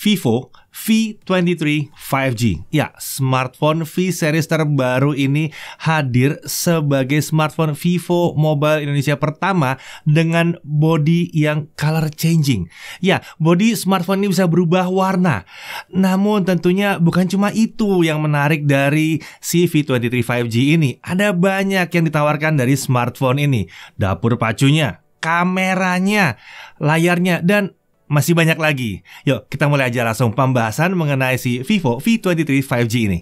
Vivo V23 5G. Ya, smartphone V series terbaru ini hadir sebagai smartphone Vivo Mobile Indonesia pertama dengan body yang color changing. Ya, body smartphone ini bisa berubah warna. Namun tentunya bukan cuma itu yang menarik dari si V23 5G ini. Ada banyak yang ditawarkan dari smartphone ini. Dapur pacunya, kameranya, layarnya, dan masih banyak lagi. Yuk, kita mulai aja langsung pembahasan mengenai si Vivo V23 5G ini.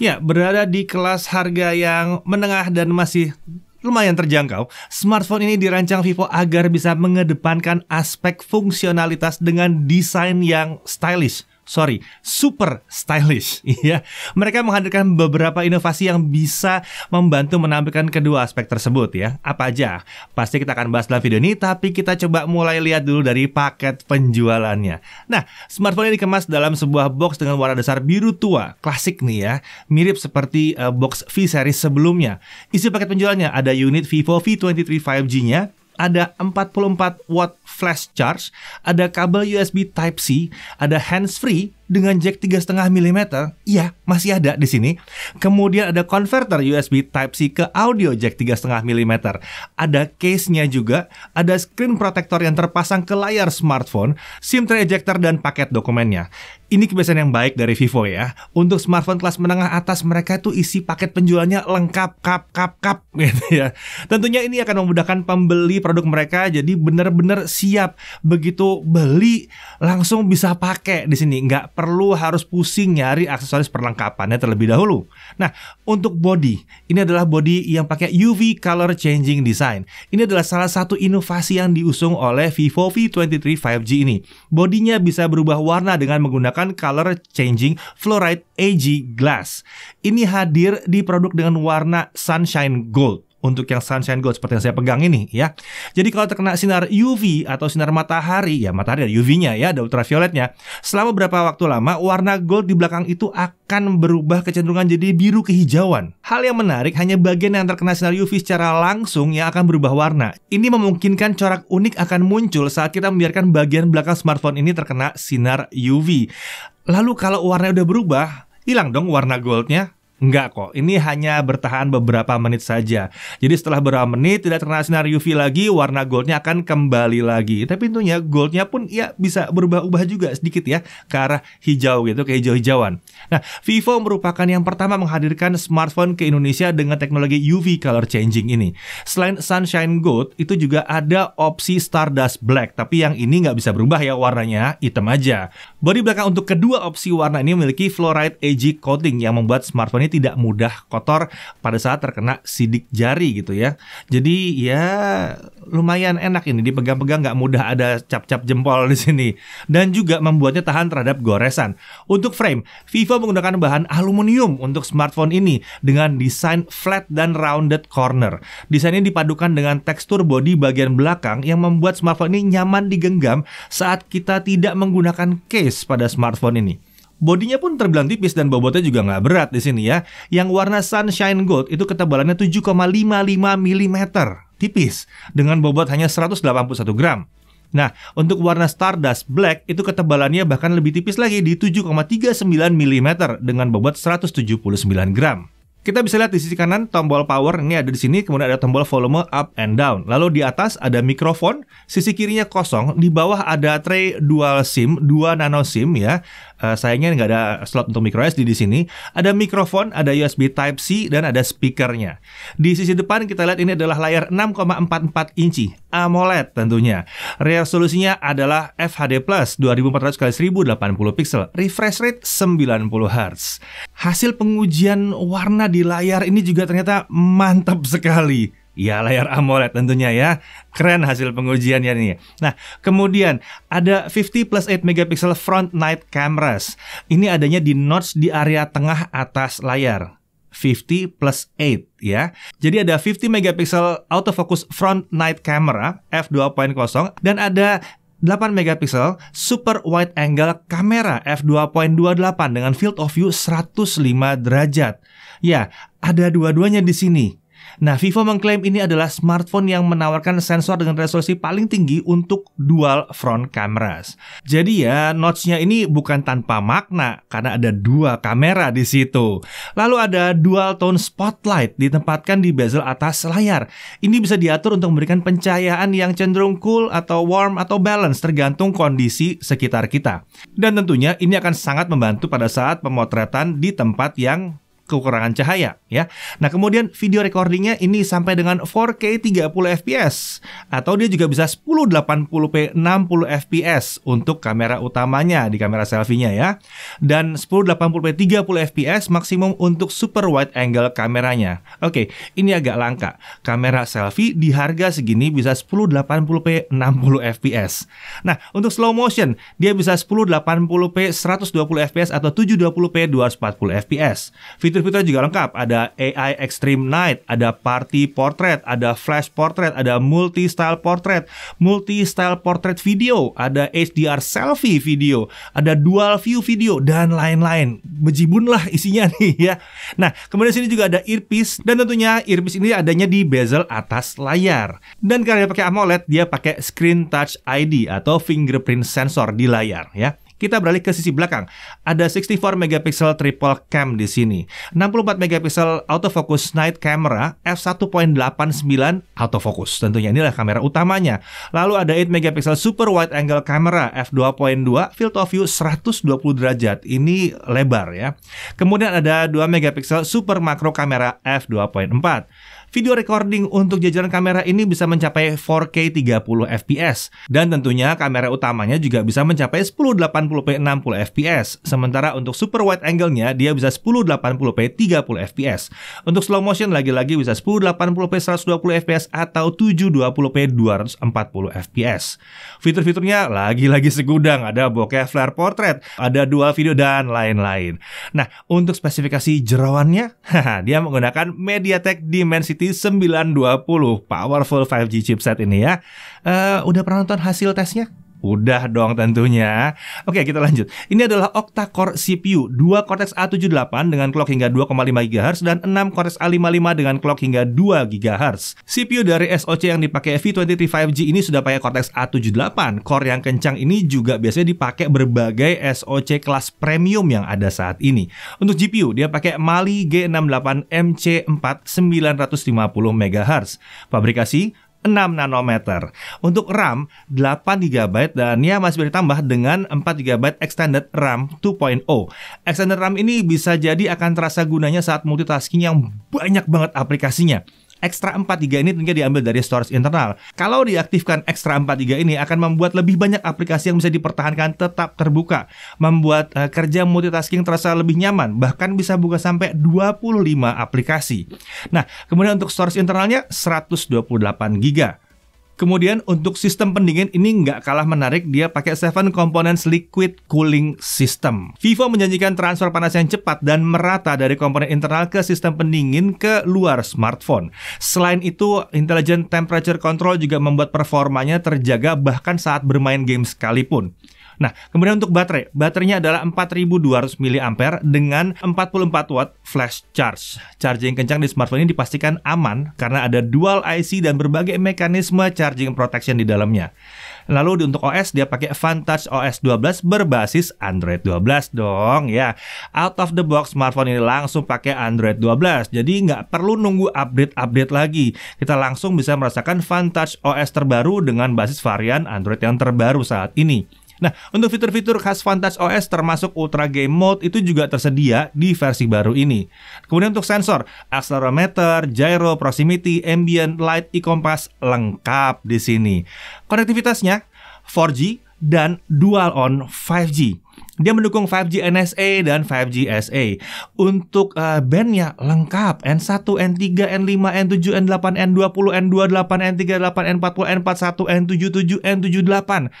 Ya, berada di kelas harga yang menengah dan masih lumayan terjangkau, smartphone ini dirancang Vivo agar bisa mengedepankan aspek fungsionalitas dengan desain yang stylish, sorry, super stylish. Iya, mereka menghadirkan beberapa inovasi yang bisa membantu menampilkan kedua aspek tersebut ya. Apa aja? Pasti kita akan bahas dalam video ini, tapi kita coba mulai lihat dulu dari paket penjualannya. Nah, smartphone ini dikemas dalam sebuah box dengan warna dasar biru tua, klasik nih ya, mirip seperti uh, box V series sebelumnya. Isi paket penjualannya ada unit Vivo V23 5G-nya, ada 44 watt flash charge, ada kabel USB Type C, ada hands free, dengan jack 3,5 mm, iya masih ada di sini. Kemudian ada converter USB Type-C ke audio jack 3,5 mm. Ada case-nya juga, ada screen protector yang terpasang ke layar smartphone, SIM tray ejector, dan paket dokumennya. Ini kebiasaan yang baik dari Vivo ya. Untuk smartphone kelas menengah atas mereka itu isi paket penjualnya lengkap kap kap kap gitu ya. Tentunya ini akan memudahkan pembeli produk mereka jadi benar-benar siap begitu beli langsung bisa pakai di sini nggak perlu harus pusing nyari aksesoris perlengkapannya terlebih dahulu. Nah, untuk body, ini adalah body yang pakai UV color changing design. Ini adalah salah satu inovasi yang diusung oleh Vivo V23 5G ini. Bodinya bisa berubah warna dengan menggunakan color changing fluoride AG glass. Ini hadir di produk dengan warna sunshine gold untuk yang sunshine gold seperti yang saya pegang ini ya. Jadi kalau terkena sinar UV atau sinar matahari, ya matahari ada UV-nya ya, ada ultravioletnya. Selama berapa waktu lama, warna gold di belakang itu akan berubah kecenderungan jadi biru kehijauan. Hal yang menarik hanya bagian yang terkena sinar UV secara langsung yang akan berubah warna. Ini memungkinkan corak unik akan muncul saat kita membiarkan bagian belakang smartphone ini terkena sinar UV. Lalu kalau warnanya udah berubah, hilang dong warna goldnya. Enggak kok, ini hanya bertahan beberapa menit saja. Jadi setelah beberapa menit tidak terkena sinar UV lagi, warna goldnya akan kembali lagi. Tapi tentunya goldnya pun ya bisa berubah-ubah juga sedikit ya ke arah hijau gitu, ke hijau-hijauan. Nah, Vivo merupakan yang pertama menghadirkan smartphone ke Indonesia dengan teknologi UV color changing ini. Selain Sunshine Gold, itu juga ada opsi Stardust Black, tapi yang ini nggak bisa berubah ya warnanya, hitam aja. Body belakang untuk kedua opsi warna ini memiliki fluoride ag coating yang membuat smartphone ini tidak mudah kotor pada saat terkena sidik jari gitu ya. Jadi ya lumayan enak ini dipegang-pegang nggak mudah ada cap-cap jempol di sini dan juga membuatnya tahan terhadap goresan. Untuk frame, Vivo menggunakan bahan aluminium untuk smartphone ini dengan desain flat dan rounded corner. Desain ini dipadukan dengan tekstur body bagian belakang yang membuat smartphone ini nyaman digenggam saat kita tidak menggunakan case pada smartphone ini. Bodinya pun terbilang tipis dan bobotnya juga nggak berat di sini ya. Yang warna Sunshine Gold itu ketebalannya 7,55 mm, tipis, dengan bobot hanya 181 gram. Nah, untuk warna Stardust Black itu ketebalannya bahkan lebih tipis lagi di 7,39 mm dengan bobot 179 gram. Kita bisa lihat di sisi kanan tombol power ini ada di sini, kemudian ada tombol volume up and down. Lalu di atas ada mikrofon, sisi kirinya kosong, di bawah ada tray dual SIM, 2 nano SIM ya uh, sayangnya nggak ada slot untuk micro SD di sini. Ada mikrofon, ada USB Type C dan ada speakernya. Di sisi depan kita lihat ini adalah layar 6,44 inci AMOLED tentunya. Resolusinya adalah FHD+ 2400 x 1080 pixel, refresh rate 90 Hz. Hasil pengujian warna di layar ini juga ternyata mantap sekali. Ya layar AMOLED tentunya ya. Keren hasil pengujiannya nih. Nah, kemudian ada 50 plus 8 megapixel front night cameras. Ini adanya di notch di area tengah atas layar. 50 plus 8 ya. Jadi ada 50 megapixel autofocus front night camera f2.0 dan ada 8 megapiksel super wide angle kamera f2.28 dengan field of view 105 derajat. Ya, ada dua-duanya di sini. Nah, Vivo mengklaim ini adalah smartphone yang menawarkan sensor dengan resolusi paling tinggi untuk dual front cameras. Jadi ya, notch-nya ini bukan tanpa makna karena ada dua kamera di situ. Lalu ada dual tone spotlight ditempatkan di bezel atas layar. Ini bisa diatur untuk memberikan pencahayaan yang cenderung cool atau warm atau balance tergantung kondisi sekitar kita. Dan tentunya ini akan sangat membantu pada saat pemotretan di tempat yang kekurangan cahaya ya. Nah, kemudian video recordingnya ini sampai dengan 4K 30 fps atau dia juga bisa 1080p 60 fps untuk kamera utamanya di kamera selfie-nya ya. Dan 1080p 30 fps maksimum untuk super wide angle kameranya. Oke, ini agak langka. Kamera selfie di harga segini bisa 1080p 60 fps. Nah, untuk slow motion dia bisa 1080p 120 fps atau 720p 240 fps. Fitur fitur-fiturnya juga lengkap. Ada AI Extreme Night, ada Party Portrait, ada Flash Portrait, ada Multi Style Portrait, Multi Style Portrait Video, ada HDR Selfie Video, ada Dual View Video, dan lain-lain. Bejibun lah isinya nih ya. Nah, kemudian sini juga ada earpiece, dan tentunya earpiece ini adanya di bezel atas layar. Dan karena dia pakai AMOLED, dia pakai Screen Touch ID atau fingerprint sensor di layar ya. Kita beralih ke sisi belakang. Ada 64 mp triple cam di sini. 64 mp autofocus night camera f1.89 autofocus. Tentunya inilah kamera utamanya. Lalu ada 8 mp super wide angle camera f2.2 field of view 120 derajat. Ini lebar ya. Kemudian ada 2 mp super macro kamera f2.4. Video recording untuk jajaran kamera ini bisa mencapai 4K 30 fps dan tentunya kamera utamanya juga bisa mencapai 1080p 60 fps. Sementara untuk super wide angle-nya dia bisa 1080p 30 fps. Untuk slow motion lagi-lagi bisa 1080p 120 fps atau 720p 240 fps. Fitur-fiturnya lagi-lagi segudang, ada bokeh flare portrait, ada dual video dan lain-lain. Nah, untuk spesifikasi jerawannya, dia menggunakan MediaTek Dimensity Dimensity 920 powerful 5G chipset ini ya. Uh, udah pernah nonton hasil tesnya? Udah dong tentunya. Oke, kita lanjut. Ini adalah octa-core CPU, 2 Cortex A78 dengan clock hingga 2,5 GHz dan 6 Cortex A55 dengan clock hingga 2 GHz. CPU dari SoC yang dipakai V23 5G ini sudah pakai Cortex A78. Core yang kencang ini juga biasanya dipakai berbagai SoC kelas premium yang ada saat ini. Untuk GPU, dia pakai Mali G68 mc 4 950 MHz. Fabrikasi 6 nanometer. Untuk RAM 8 GB dan ya masih ditambah dengan 4 GB extended RAM 2.0. Extended RAM ini bisa jadi akan terasa gunanya saat multitasking yang banyak banget aplikasinya. Extra 43 ini tentunya diambil dari storage internal. Kalau diaktifkan Extra 43 ini akan membuat lebih banyak aplikasi yang bisa dipertahankan tetap terbuka, membuat uh, kerja multitasking terasa lebih nyaman, bahkan bisa buka sampai 25 aplikasi. Nah, kemudian untuk storage internalnya 128 GB. Kemudian untuk sistem pendingin ini nggak kalah menarik, dia pakai seven Components Liquid Cooling System. Vivo menjanjikan transfer panas yang cepat dan merata dari komponen internal ke sistem pendingin ke luar smartphone. Selain itu, Intelligent Temperature Control juga membuat performanya terjaga bahkan saat bermain game sekalipun. Nah, kemudian untuk baterai, baterainya adalah 4200 mAh dengan 44 watt flash charge. Charging kencang di smartphone ini dipastikan aman karena ada dual IC dan berbagai mekanisme charging protection di dalamnya. Lalu untuk OS dia pakai Vantage OS 12 berbasis Android 12 dong ya. Out of the box smartphone ini langsung pakai Android 12. Jadi nggak perlu nunggu update-update lagi. Kita langsung bisa merasakan Vantage OS terbaru dengan basis varian Android yang terbaru saat ini. Nah, untuk fitur-fitur khas Vantage OS termasuk Ultra Game Mode itu juga tersedia di versi baru ini. Kemudian untuk sensor, accelerometer, gyro, proximity, ambient, light, e-compass lengkap di sini. Konektivitasnya 4G dan dual on 5G. Dia mendukung 5G NSA dan 5G SA. Untuk uh, bandnya lengkap N1, N3, N5, N7, N8, N20, N28, N38, N40, N41, N77, N78.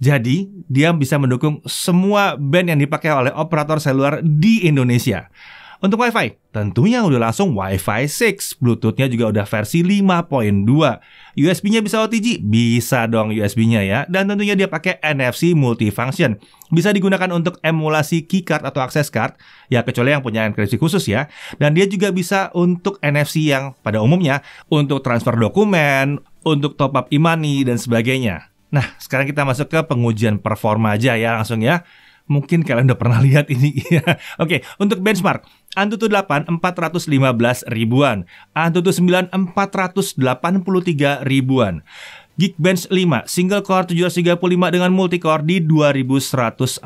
Jadi, dia bisa mendukung semua band yang dipakai oleh operator seluler di Indonesia. Untuk WiFi, tentunya udah langsung WiFi 6, Bluetooth-nya juga udah versi 5.2. USB-nya bisa OTG? Bisa dong USB-nya ya. Dan tentunya dia pakai NFC multifunction. Bisa digunakan untuk emulasi keycard atau access card, ya kecuali yang punya enkripsi khusus ya. Dan dia juga bisa untuk NFC yang pada umumnya untuk transfer dokumen, untuk top up imani e dan sebagainya. Nah, sekarang kita masuk ke pengujian performa aja ya langsung ya. Mungkin kalian udah pernah lihat ini. Iya. Oke, okay, untuk benchmark, Antutu 8 415 ribuan, Antutu 9 483 ribuan. Geekbench 5 single core 735 dengan multi core di 2114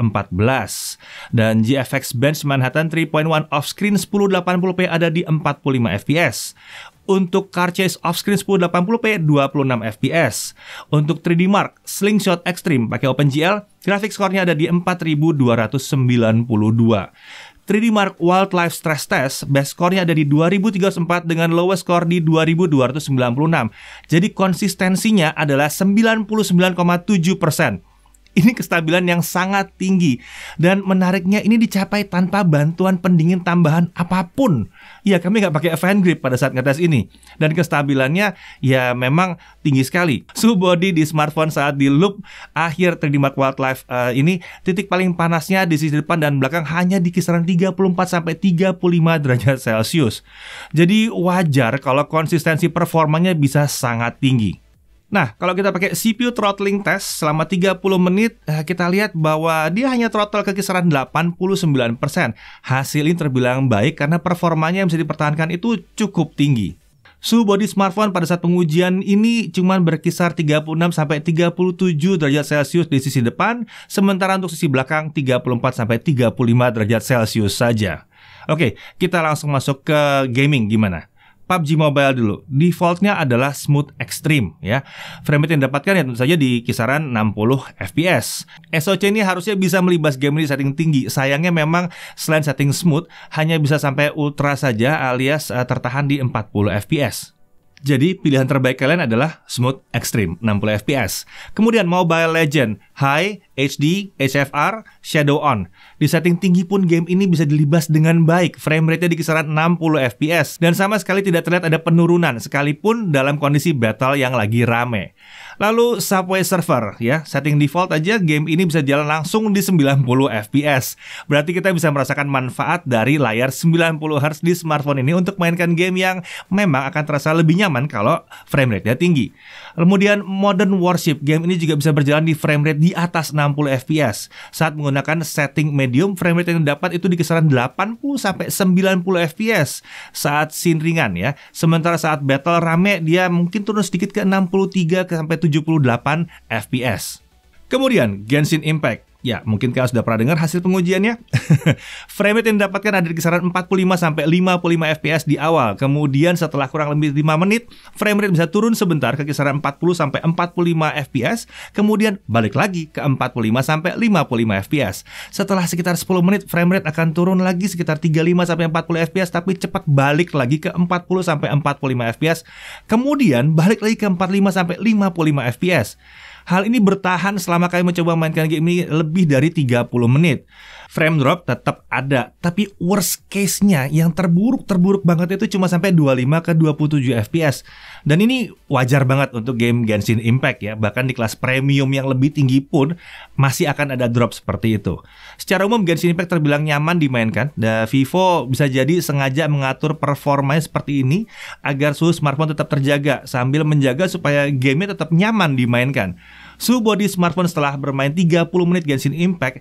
dan GFX Bench Manhattan 3.1 off screen 1080p ada di 45 fps. Untuk car off Offscreen 1080p 26 fps. Untuk 3D Mark Slingshot Extreme pakai OpenGL, grafik skornya ada di 4292. 3D Mark Wildlife Stress Test, best score-nya ada di 2034 dengan lowest score di 2296. Jadi konsistensinya adalah 99,7%. Ini kestabilan yang sangat tinggi dan menariknya ini dicapai tanpa bantuan pendingin tambahan apapun. Ya kami nggak pakai fan grip pada saat ngetes ini dan kestabilannya ya memang tinggi sekali. Suhu body di smartphone saat di loop akhir 3D Mark Wildlife uh, ini titik paling panasnya di sisi depan dan belakang hanya di kisaran 34 sampai 35 derajat Celcius. Jadi wajar kalau konsistensi performanya bisa sangat tinggi. Nah, kalau kita pakai CPU throttling test selama 30 menit, eh, kita lihat bahwa dia hanya throttle ke kisaran 89%. Hasil ini terbilang baik karena performanya yang bisa dipertahankan itu cukup tinggi. Suhu body smartphone pada saat pengujian ini cuma berkisar 36 sampai 37 derajat Celcius di sisi depan, sementara untuk sisi belakang 34 sampai 35 derajat Celcius saja. Oke, kita langsung masuk ke gaming gimana? PUBG Mobile dulu. Defaultnya adalah smooth extreme ya. Frame rate yang dapatkan ya tentu saja di kisaran 60 fps. SOC ini harusnya bisa melibas game ini di setting tinggi. Sayangnya memang selain setting smooth hanya bisa sampai ultra saja alias uh, tertahan di 40 fps. Jadi pilihan terbaik kalian adalah Smooth Extreme 60 fps. Kemudian Mobile Legend High, HD, HFR, Shadow On. Di setting tinggi pun game ini bisa dilibas dengan baik, frame rate-nya di kisaran 60 fps, dan sama sekali tidak terlihat ada penurunan, sekalipun dalam kondisi battle yang lagi rame. Lalu Subway Server, ya, setting default aja game ini bisa jalan langsung di 90 fps. Berarti kita bisa merasakan manfaat dari layar 90 Hz di smartphone ini untuk mainkan game yang memang akan terasa lebih nyaman kalau frame rate-nya tinggi. Kemudian Modern Warship, game ini juga bisa berjalan di frame rate di atas 60 fps saat menggunakan setting medium frame rate yang dapat itu di kisaran 80 sampai 90 fps saat scene ringan ya. Sementara saat battle rame dia mungkin turun sedikit ke 63 sampai 78 fps. Kemudian Genshin Impact Ya, mungkin kalian sudah pernah dengar hasil pengujiannya. frame rate yang didapatkan ada di kisaran 45 sampai 55 fps di awal. Kemudian setelah kurang lebih 5 menit, frame rate bisa turun sebentar ke kisaran 40 sampai 45 fps, kemudian balik lagi ke 45 sampai 55 fps. Setelah sekitar 10 menit, frame rate akan turun lagi sekitar 35 sampai 40 fps tapi cepat balik lagi ke 40 sampai 45 fps. Kemudian balik lagi ke 45 sampai 55 fps. Hal ini bertahan selama kami mencoba mainkan game ini lebih dari 30 menit. Frame drop tetap ada, tapi worst case-nya yang terburuk-terburuk banget itu cuma sampai 25 ke 27 FPS. Dan ini wajar banget untuk game Genshin Impact ya, bahkan di kelas premium yang lebih tinggi pun masih akan ada drop seperti itu. Secara umum Genshin Impact terbilang nyaman dimainkan, dan Vivo bisa jadi sengaja mengatur performanya seperti ini agar suhu smartphone tetap terjaga sambil menjaga supaya gamenya tetap nyaman dimainkan. Suhu bodi smartphone setelah bermain 30 menit Genshin Impact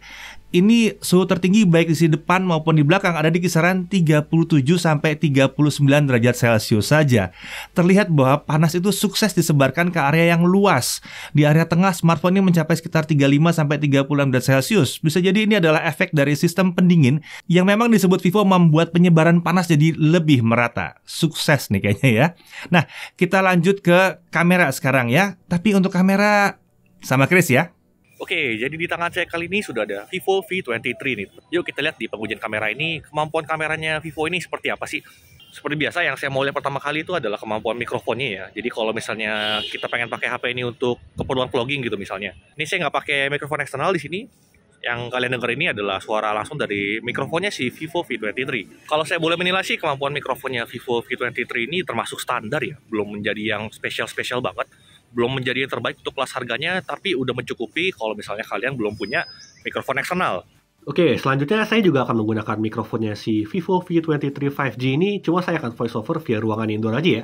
ini suhu tertinggi baik di sisi depan maupun di belakang ada di kisaran 37 sampai 39 derajat Celcius saja. Terlihat bahwa panas itu sukses disebarkan ke area yang luas. Di area tengah smartphone ini mencapai sekitar 35 sampai 36 derajat Celcius. Bisa jadi ini adalah efek dari sistem pendingin yang memang disebut Vivo membuat penyebaran panas jadi lebih merata. Sukses nih kayaknya ya. Nah, kita lanjut ke kamera sekarang ya. Tapi untuk kamera sama Chris ya. Oke, jadi di tangan saya kali ini sudah ada Vivo V23 nih. Yuk kita lihat di pengujian kamera ini, kemampuan kameranya Vivo ini seperti apa sih? Seperti biasa yang saya mau lihat pertama kali itu adalah kemampuan mikrofonnya ya. Jadi kalau misalnya kita pengen pakai HP ini untuk keperluan vlogging gitu misalnya. Ini saya nggak pakai mikrofon eksternal di sini. Yang kalian dengar ini adalah suara langsung dari mikrofonnya si Vivo V23. Kalau saya boleh menilai sih kemampuan mikrofonnya Vivo V23 ini termasuk standar ya, belum menjadi yang spesial-spesial banget belum menjadi yang terbaik untuk kelas harganya, tapi udah mencukupi kalau misalnya kalian belum punya mikrofon eksternal. Oke, selanjutnya saya juga akan menggunakan mikrofonnya si Vivo V23 5G ini, cuma saya akan voiceover via ruangan indoor aja ya.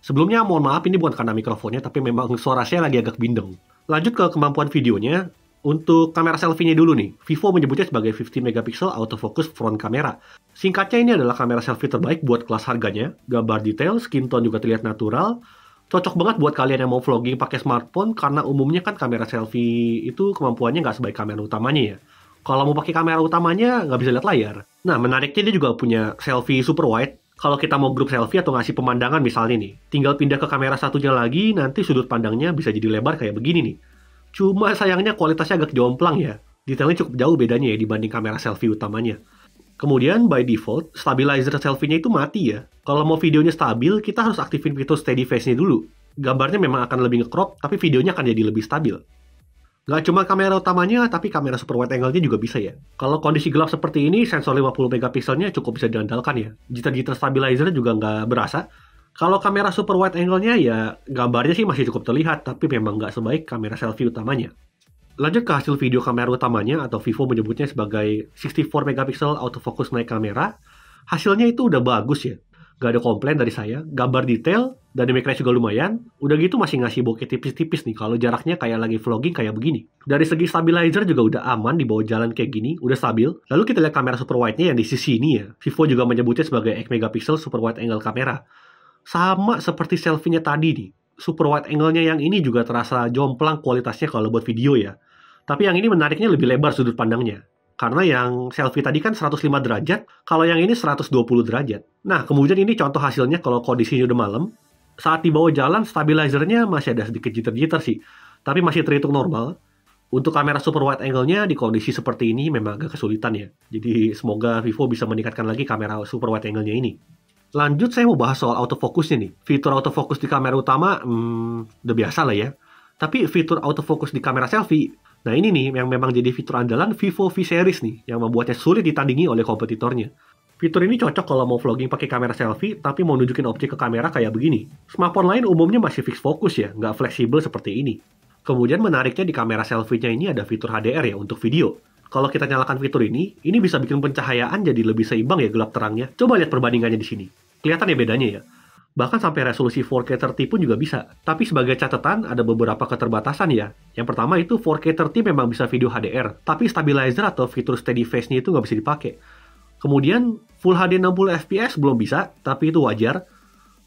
Sebelumnya mohon maaf ini bukan karena mikrofonnya, tapi memang suara saya lagi agak bindeng. Lanjut ke kemampuan videonya, untuk kamera selfie-nya dulu nih, Vivo menyebutnya sebagai 50 mp autofocus front camera. Singkatnya ini adalah kamera selfie terbaik buat kelas harganya, gambar detail, skin tone juga terlihat natural, cocok banget buat kalian yang mau vlogging pakai smartphone karena umumnya kan kamera selfie itu kemampuannya nggak sebaik kamera utamanya ya. Kalau mau pakai kamera utamanya nggak bisa lihat layar. Nah menariknya dia juga punya selfie super wide. Kalau kita mau grup selfie atau ngasih pemandangan misalnya nih, tinggal pindah ke kamera satunya lagi, nanti sudut pandangnya bisa jadi lebar kayak begini nih. Cuma sayangnya kualitasnya agak jomplang ya. Detailnya cukup jauh bedanya ya dibanding kamera selfie utamanya. Kemudian by default, stabilizer selfie-nya itu mati ya. Kalau mau videonya stabil, kita harus aktifin fitur steady face-nya dulu. Gambarnya memang akan lebih ngecrop, tapi videonya akan jadi lebih stabil. Nggak cuma kamera utamanya, tapi kamera super wide angle-nya juga bisa ya. Kalau kondisi gelap seperti ini, sensor 50 megapikselnya cukup bisa diandalkan ya. Jitter-jitter stabilizer juga nggak berasa. Kalau kamera super wide angle-nya ya gambarnya sih masih cukup terlihat, tapi memang nggak sebaik kamera selfie utamanya. Lanjut ke hasil video kamera utamanya atau Vivo menyebutnya sebagai 64 mp autofocus naik kamera. Hasilnya itu udah bagus ya. Gak ada komplain dari saya. Gambar detail, dan range juga lumayan. Udah gitu masih ngasih bokeh tipis-tipis nih kalau jaraknya kayak lagi vlogging kayak begini. Dari segi stabilizer juga udah aman di bawah jalan kayak gini, udah stabil. Lalu kita lihat kamera super wide-nya yang di sisi ini ya. Vivo juga menyebutnya sebagai 8 megapiksel super wide angle kamera. Sama seperti selfie-nya tadi nih. Super wide angle-nya yang ini juga terasa jomplang kualitasnya kalau buat video ya tapi yang ini menariknya lebih lebar sudut pandangnya. Karena yang selfie tadi kan 105 derajat, kalau yang ini 120 derajat. Nah, kemudian ini contoh hasilnya kalau kondisinya udah malam. Saat dibawa jalan, stabilizernya masih ada sedikit jitter-jitter sih. Tapi masih terhitung normal. Untuk kamera super wide angle-nya di kondisi seperti ini memang agak kesulitan ya. Jadi semoga Vivo bisa meningkatkan lagi kamera super wide angle-nya ini. Lanjut saya mau bahas soal autofocus nih. Fitur autofocus di kamera utama, hmm, udah biasa lah ya. Tapi fitur autofocus di kamera selfie Nah ini nih yang memang jadi fitur andalan Vivo V Series nih, yang membuatnya sulit ditandingi oleh kompetitornya. Fitur ini cocok kalau mau vlogging pakai kamera selfie, tapi mau nunjukin objek ke kamera kayak begini. Smartphone lain umumnya masih fix fokus ya, nggak fleksibel seperti ini. Kemudian menariknya di kamera selfie-nya ini ada fitur HDR ya untuk video. Kalau kita nyalakan fitur ini, ini bisa bikin pencahayaan jadi lebih seimbang ya gelap terangnya. Coba lihat perbandingannya di sini. Kelihatan ya bedanya ya. Bahkan sampai resolusi 4K 30 pun juga bisa. Tapi sebagai catatan, ada beberapa keterbatasan ya. Yang pertama itu 4K 30 memang bisa video HDR, tapi stabilizer atau fitur steady face-nya itu nggak bisa dipakai. Kemudian, Full HD 60 fps belum bisa, tapi itu wajar.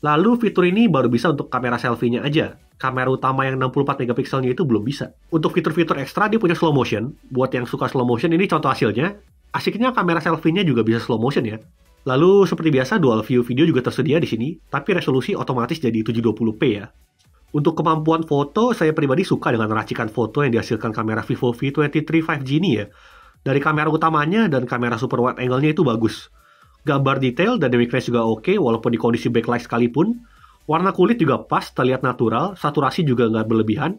Lalu fitur ini baru bisa untuk kamera selfie-nya aja. Kamera utama yang 64 megapikselnya itu belum bisa. Untuk fitur-fitur ekstra dia punya slow motion. Buat yang suka slow motion ini contoh hasilnya. Asiknya kamera selfie-nya juga bisa slow motion ya. Lalu seperti biasa dual view video juga tersedia di sini, tapi resolusi otomatis jadi 720p ya. Untuk kemampuan foto, saya pribadi suka dengan racikan foto yang dihasilkan kamera Vivo V23 5G ini ya. Dari kamera utamanya dan kamera super wide angle-nya itu bagus. Gambar detail dan dynamic juga oke walaupun di kondisi backlight sekalipun. Warna kulit juga pas, terlihat natural, saturasi juga nggak berlebihan.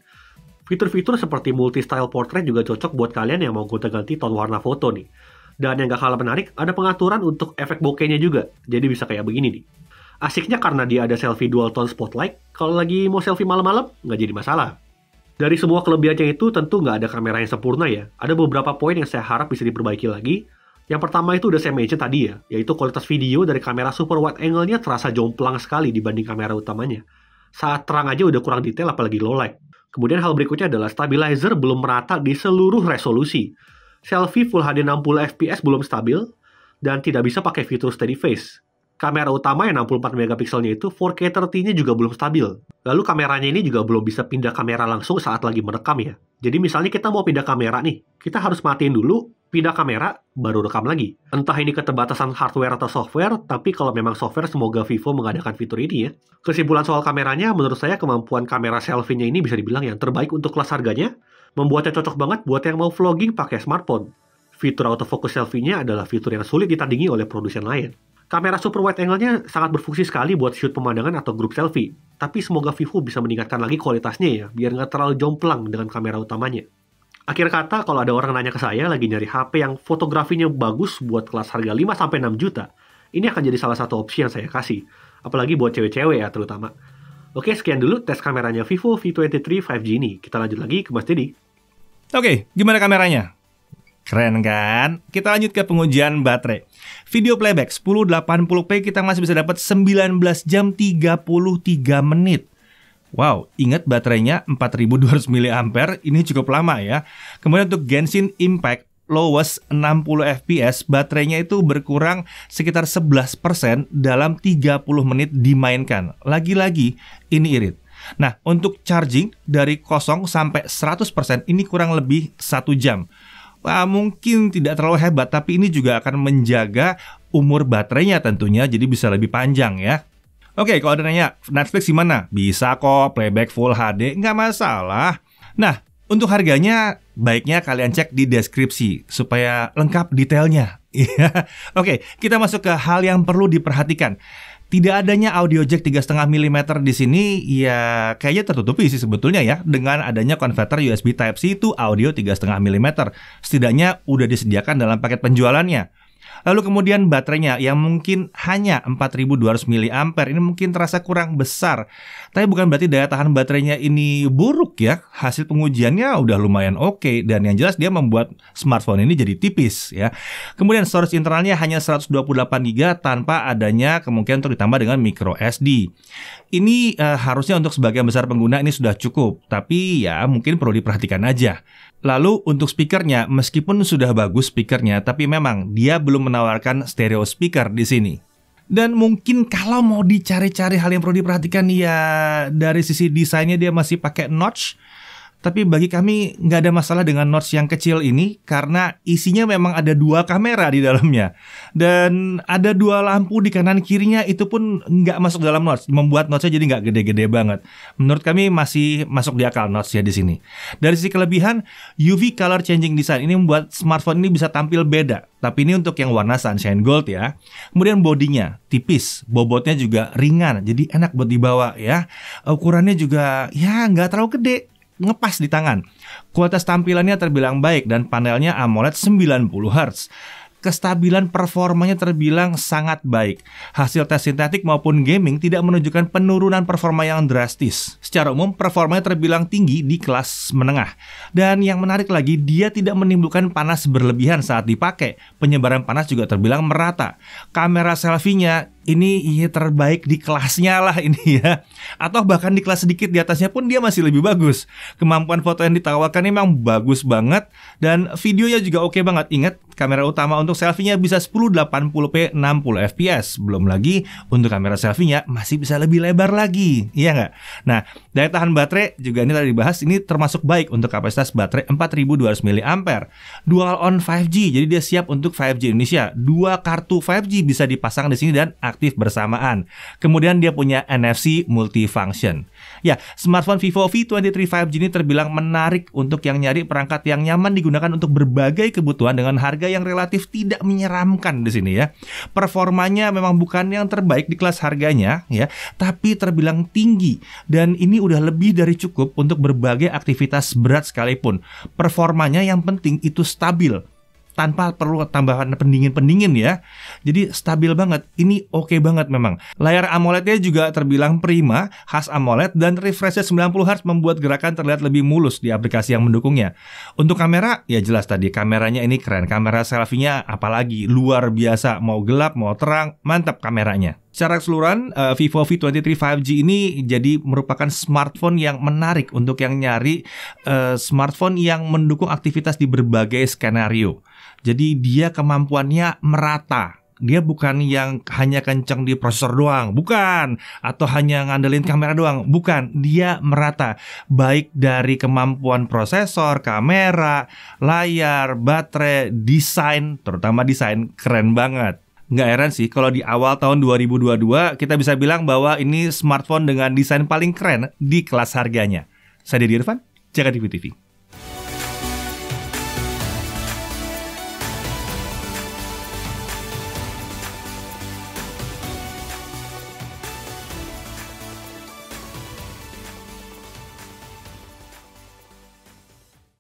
Fitur-fitur seperti multi-style portrait juga cocok buat kalian yang mau gonta-ganti tone warna foto nih. Dan yang gak kalah menarik, ada pengaturan untuk efek bokehnya juga. Jadi bisa kayak begini nih. Asiknya karena dia ada selfie dual tone spotlight, kalau lagi mau selfie malam-malam, nggak jadi masalah. Dari semua kelebihannya itu tentu nggak ada kamera yang sempurna ya. Ada beberapa poin yang saya harap bisa diperbaiki lagi. Yang pertama itu udah saya mention tadi ya, yaitu kualitas video dari kamera super wide angle-nya terasa jomplang sekali dibanding kamera utamanya. Saat terang aja udah kurang detail apalagi low light. Kemudian hal berikutnya adalah stabilizer belum merata di seluruh resolusi selfie Full HD 60 fps belum stabil dan tidak bisa pakai fitur steady face. Kamera utama yang 64 nya itu 4K 30-nya juga belum stabil. Lalu kameranya ini juga belum bisa pindah kamera langsung saat lagi merekam ya. Jadi misalnya kita mau pindah kamera nih, kita harus matiin dulu, pindah kamera, baru rekam lagi. Entah ini keterbatasan hardware atau software, tapi kalau memang software semoga Vivo mengadakan fitur ini ya. Kesimpulan soal kameranya, menurut saya kemampuan kamera selfie-nya ini bisa dibilang yang terbaik untuk kelas harganya, membuatnya cocok banget buat yang mau vlogging pakai smartphone. Fitur autofocus selfie-nya adalah fitur yang sulit ditandingi oleh produsen lain. Kamera super wide angle-nya sangat berfungsi sekali buat shoot pemandangan atau grup selfie. Tapi semoga Vivo bisa meningkatkan lagi kualitasnya ya, biar nggak terlalu jomplang dengan kamera utamanya. Akhir kata, kalau ada orang nanya ke saya lagi nyari HP yang fotografinya bagus buat kelas harga 5-6 juta, ini akan jadi salah satu opsi yang saya kasih. Apalagi buat cewek-cewek ya terutama. Oke, sekian dulu tes kameranya Vivo V23 5G ini. Kita lanjut lagi ke Mas Deddy. Oke, gimana kameranya? Keren kan? Kita lanjut ke pengujian baterai. Video playback 1080p kita masih bisa dapat 19 jam 33 menit. Wow, ingat baterainya 4200 mAh, ini cukup lama ya. Kemudian untuk Genshin Impact lowest 60 fps, baterainya itu berkurang sekitar 11% dalam 30 menit dimainkan. Lagi-lagi ini irit. Nah, untuk charging dari 0 sampai 100% ini kurang lebih 1 jam. Wah, mungkin tidak terlalu hebat, tapi ini juga akan menjaga umur baterainya tentunya, jadi bisa lebih panjang ya. Oke, kalau ada nanya, Netflix gimana? Bisa kok, playback full HD, nggak masalah. Nah, untuk harganya, baiknya kalian cek di deskripsi supaya lengkap detailnya. Iya. Oke, kita masuk ke hal yang perlu diperhatikan. Tidak adanya audio jack 3,5 mm di sini ya kayaknya tertutupi sih sebetulnya ya dengan adanya konverter USB Type C itu audio 3,5 mm. Setidaknya udah disediakan dalam paket penjualannya. Lalu kemudian baterainya yang mungkin hanya 4200 mAh ini mungkin terasa kurang besar. Tapi bukan berarti daya tahan baterainya ini buruk ya. Hasil pengujiannya udah lumayan oke okay. dan yang jelas dia membuat smartphone ini jadi tipis ya. Kemudian storage internalnya hanya 128GB tanpa adanya kemungkinan untuk ditambah dengan micro SD. Ini uh, harusnya untuk sebagian besar pengguna ini sudah cukup, tapi ya mungkin perlu diperhatikan aja. Lalu untuk speakernya, meskipun sudah bagus speakernya, tapi memang dia belum menawarkan stereo speaker di sini. Dan mungkin kalau mau dicari-cari hal yang perlu diperhatikan ya dari sisi desainnya dia masih pakai notch tapi bagi kami nggak ada masalah dengan Notch yang kecil ini karena isinya memang ada dua kamera di dalamnya. Dan ada dua lampu di kanan kirinya itu pun nggak masuk dalam Notch. Membuat notch jadi nggak gede-gede banget. Menurut kami masih masuk di akal Notch ya di sini. Dari sisi kelebihan, UV color changing design ini membuat smartphone ini bisa tampil beda. Tapi ini untuk yang warna sunshine gold ya. Kemudian bodinya tipis, bobotnya juga ringan, jadi enak buat dibawa ya. Ukurannya juga ya nggak terlalu gede ngepas di tangan. Kualitas tampilannya terbilang baik dan panelnya AMOLED 90 Hz. Kestabilan performanya terbilang sangat baik. Hasil tes sintetik maupun gaming tidak menunjukkan penurunan performa yang drastis. Secara umum, performanya terbilang tinggi di kelas menengah. Dan yang menarik lagi, dia tidak menimbulkan panas berlebihan saat dipakai. Penyebaran panas juga terbilang merata. Kamera selfie-nya ini iya terbaik di kelasnya lah ini ya. Atau bahkan di kelas sedikit di atasnya pun dia masih lebih bagus. Kemampuan foto yang ditawarkan memang bagus banget dan videonya juga oke okay banget. Ingat, kamera utama untuk selfie-nya bisa 1080p 60 fps. Belum lagi untuk kamera selfie-nya masih bisa lebih lebar lagi. Iya nggak? Nah, daya tahan baterai juga ini tadi dibahas ini termasuk baik untuk kapasitas baterai 4200 mAh. Dual on 5G, jadi dia siap untuk 5G Indonesia. Dua kartu 5G bisa dipasang di sini dan aktif bersamaan. Kemudian dia punya NFC multifunction. Ya, smartphone Vivo V23 5G ini terbilang menarik untuk yang nyari perangkat yang nyaman digunakan untuk berbagai kebutuhan dengan harga yang relatif tidak menyeramkan di sini ya. Performanya memang bukan yang terbaik di kelas harganya ya, tapi terbilang tinggi dan ini udah lebih dari cukup untuk berbagai aktivitas berat sekalipun. Performanya yang penting itu stabil tanpa perlu tambahan pendingin-pendingin ya. Jadi stabil banget. Ini oke okay banget memang. Layar AMOLED-nya juga terbilang prima, khas AMOLED dan refresh 90 Hz membuat gerakan terlihat lebih mulus di aplikasi yang mendukungnya. Untuk kamera, ya jelas tadi kameranya ini keren. Kamera selfie-nya apalagi luar biasa, mau gelap, mau terang, mantap kameranya. Secara keseluruhan, uh, Vivo V23 5G ini jadi merupakan smartphone yang menarik untuk yang nyari uh, smartphone yang mendukung aktivitas di berbagai skenario. Jadi dia kemampuannya merata. Dia bukan yang hanya kencang di prosesor doang, bukan. Atau hanya ngandelin kamera doang, bukan. Dia merata. Baik dari kemampuan prosesor, kamera, layar, baterai, desain, terutama desain keren banget nggak heran sih kalau di awal tahun 2022 kita bisa bilang bahwa ini smartphone dengan desain paling keren di kelas harganya. Saya Dedi Irfan, Jakarta TV.